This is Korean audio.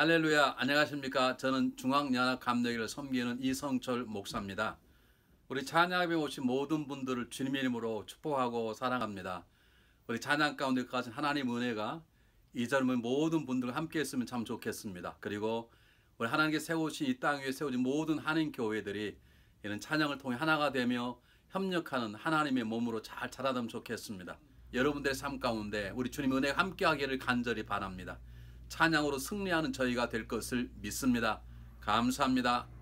할렐루야 안녕하십니까 저는 중앙연합감독회를 섬기는 이성철 목사입니다 우리 찬양에 오신 모든 분들을 주님 이름으로 축복하고 사랑합니다 우리 찬양 가운데 까지 그 하나님 은혜가 이 젊은 모든 분들과 함께 했으면 참 좋겠습니다 그리고 우리 하나님께 세우신 이 땅 위에 세우신 모든 한인 교회들이 이런 찬양을 통해 하나가 되며 협력하는 하나님의 몸으로 잘 자라면 좋겠습니다 여러분들의 삶 가운데 우리 주님 은혜 함께하기를 간절히 바랍니다 찬양으로 승리하는 저희가 될 것을 믿습니다. 감사합니다.